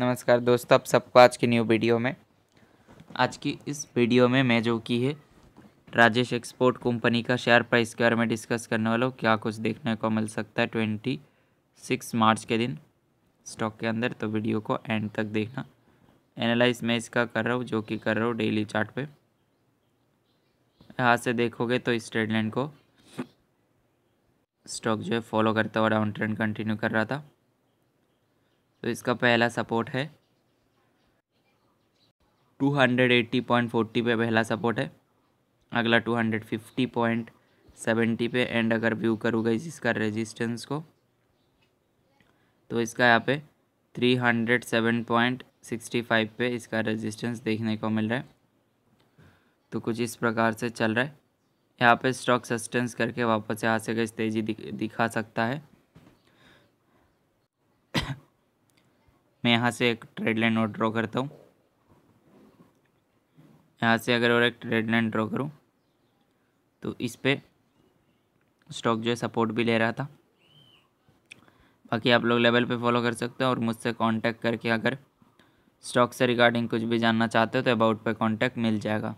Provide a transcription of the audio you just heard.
नमस्कार दोस्तों आप सबको आज की न्यू वीडियो में आज की इस वीडियो में मैं जो की है राजेश एक्सपोर्ट कंपनी का शेयर प्राइस के बारे में डिस्कस करने वाला हूँ क्या कुछ देखने को मिल सकता है ट्वेंटी सिक्स मार्च के दिन स्टॉक के अंदर तो वीडियो को एंड तक देखना एनालाइज मैं इसका कर रहा हूँ जो कि कर रहा हूँ डेली चार्ट पे यहाँ से देखोगे तो इस ट्रेड लाइन को स्टॉक जो है फॉलो करता हुआ डाउन ट्रेंड कंटिन्यू कर रहा था तो इसका पहला सपोर्ट है 280.40 पे पहला सपोर्ट है अगला 250.70 पे एंड अगर व्यू करूँगा इसका रेजिस्टेंस को तो इसका यहाँ पे 307.65 पे इसका रेजिस्टेंस देखने को मिल रहा है तो कुछ इस प्रकार से चल रहा है यहाँ पे स्टॉक सस्टेंस करके वापस यहाँ से गई तेज़ी दिखा सकता है मैं यहाँ से एक ट्रेड लाइन और ड्रॉ करता हूँ यहाँ से अगर और एक ट्रेड लाइन ड्रॉ करूँ तो इस पर स्टॉक जो है सपोर्ट भी ले रहा था बाकी आप लोग लेवल पे फॉलो कर सकते हो और मुझसे कांटेक्ट करके अगर स्टॉक से रिगार्डिंग कुछ भी जानना चाहते हो तो अबाउट पे कांटेक्ट मिल जाएगा